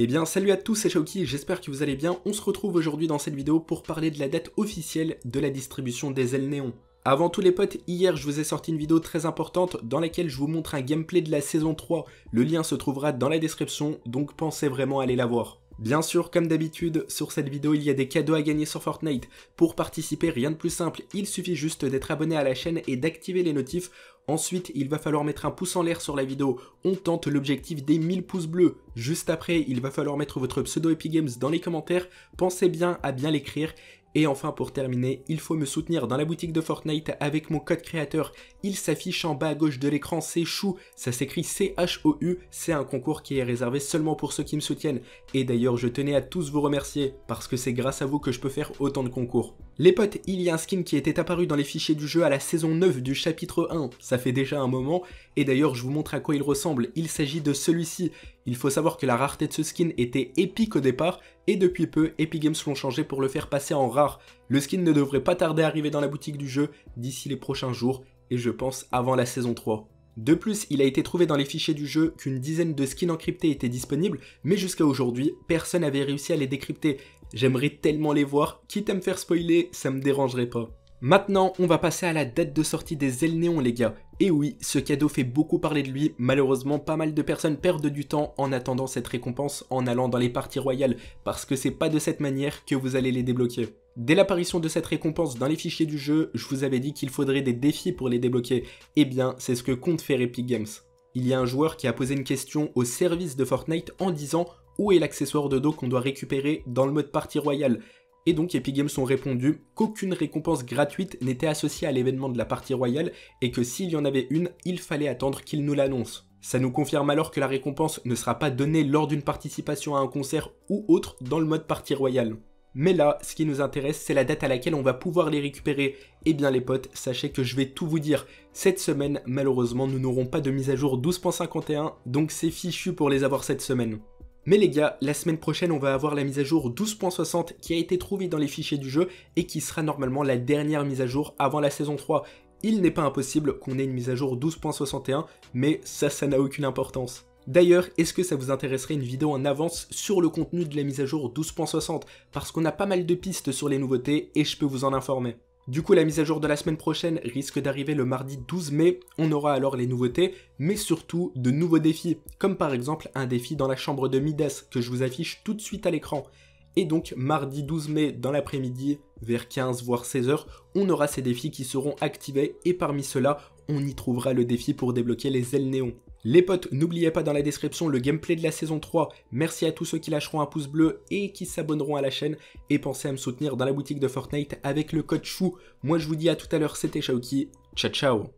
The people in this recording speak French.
Eh bien salut à tous, c'est Shauki, j'espère que vous allez bien. On se retrouve aujourd'hui dans cette vidéo pour parler de la date officielle de la distribution des ailes néons. Avant tous les potes, hier je vous ai sorti une vidéo très importante dans laquelle je vous montre un gameplay de la saison 3. Le lien se trouvera dans la description, donc pensez vraiment à aller la voir. Bien sûr, comme d'habitude, sur cette vidéo, il y a des cadeaux à gagner sur Fortnite. Pour participer, rien de plus simple, il suffit juste d'être abonné à la chaîne et d'activer les notifs. Ensuite, il va falloir mettre un pouce en l'air sur la vidéo, on tente l'objectif des 1000 pouces bleus. Juste après, il va falloir mettre votre pseudo Epic Games dans les commentaires, pensez bien à bien l'écrire et enfin pour terminer, il faut me soutenir dans la boutique de Fortnite avec mon code créateur. Il s'affiche en bas à gauche de l'écran, c'est chou, ça s'écrit C-H-O-U, c'est un concours qui est réservé seulement pour ceux qui me soutiennent. Et d'ailleurs je tenais à tous vous remercier, parce que c'est grâce à vous que je peux faire autant de concours. Les potes, il y a un skin qui était apparu dans les fichiers du jeu à la saison 9 du chapitre 1, ça fait déjà un moment, et d'ailleurs je vous montre à quoi il ressemble, il s'agit de celui-ci. Il faut savoir que la rareté de ce skin était épique au départ, et depuis peu, Epic Games l'ont changé pour le faire passer en rare. Le skin ne devrait pas tarder à arriver dans la boutique du jeu d'ici les prochains jours, et je pense avant la saison 3. De plus, il a été trouvé dans les fichiers du jeu qu'une dizaine de skins encryptés étaient disponibles, mais jusqu'à aujourd'hui, personne n'avait réussi à les décrypter. J'aimerais tellement les voir, quitte à me faire spoiler, ça me dérangerait pas. Maintenant, on va passer à la date de sortie des ailes néons les gars. Et oui, ce cadeau fait beaucoup parler de lui, malheureusement pas mal de personnes perdent du temps en attendant cette récompense en allant dans les parties royales, parce que c'est pas de cette manière que vous allez les débloquer. Dès l'apparition de cette récompense dans les fichiers du jeu, je vous avais dit qu'il faudrait des défis pour les débloquer, Eh bien c'est ce que compte faire Epic Games. Il y a un joueur qui a posé une question au service de Fortnite en disant où est l'accessoire de dos qu'on doit récupérer dans le mode partie royale. Et donc Epic Games ont répondu qu'aucune récompense gratuite n'était associée à l'événement de la partie royale et que s'il y en avait une, il fallait attendre qu'ils nous l'annoncent. Ça nous confirme alors que la récompense ne sera pas donnée lors d'une participation à un concert ou autre dans le mode partie royale. Mais là, ce qui nous intéresse, c'est la date à laquelle on va pouvoir les récupérer. Eh bien les potes, sachez que je vais tout vous dire. Cette semaine, malheureusement, nous n'aurons pas de mise à jour 12.51, donc c'est fichu pour les avoir cette semaine. Mais les gars, la semaine prochaine, on va avoir la mise à jour 12.60 qui a été trouvée dans les fichiers du jeu et qui sera normalement la dernière mise à jour avant la saison 3. Il n'est pas impossible qu'on ait une mise à jour 12.61, mais ça, ça n'a aucune importance. D'ailleurs, est-ce que ça vous intéresserait une vidéo en avance sur le contenu de la mise à jour 12.60 Parce qu'on a pas mal de pistes sur les nouveautés et je peux vous en informer. Du coup, la mise à jour de la semaine prochaine risque d'arriver le mardi 12 mai. On aura alors les nouveautés, mais surtout de nouveaux défis, comme par exemple un défi dans la chambre de Midas que je vous affiche tout de suite à l'écran. Et donc, mardi 12 mai dans l'après-midi, vers 15 voire 16 h on aura ces défis qui seront activés et parmi ceux-là, on y trouvera le défi pour débloquer les ailes néons. Les potes, n'oubliez pas dans la description le gameplay de la saison 3. Merci à tous ceux qui lâcheront un pouce bleu et qui s'abonneront à la chaîne. Et pensez à me soutenir dans la boutique de Fortnite avec le code CHOU. Moi je vous dis à tout à l'heure, c'était Shaoki. Ciao ciao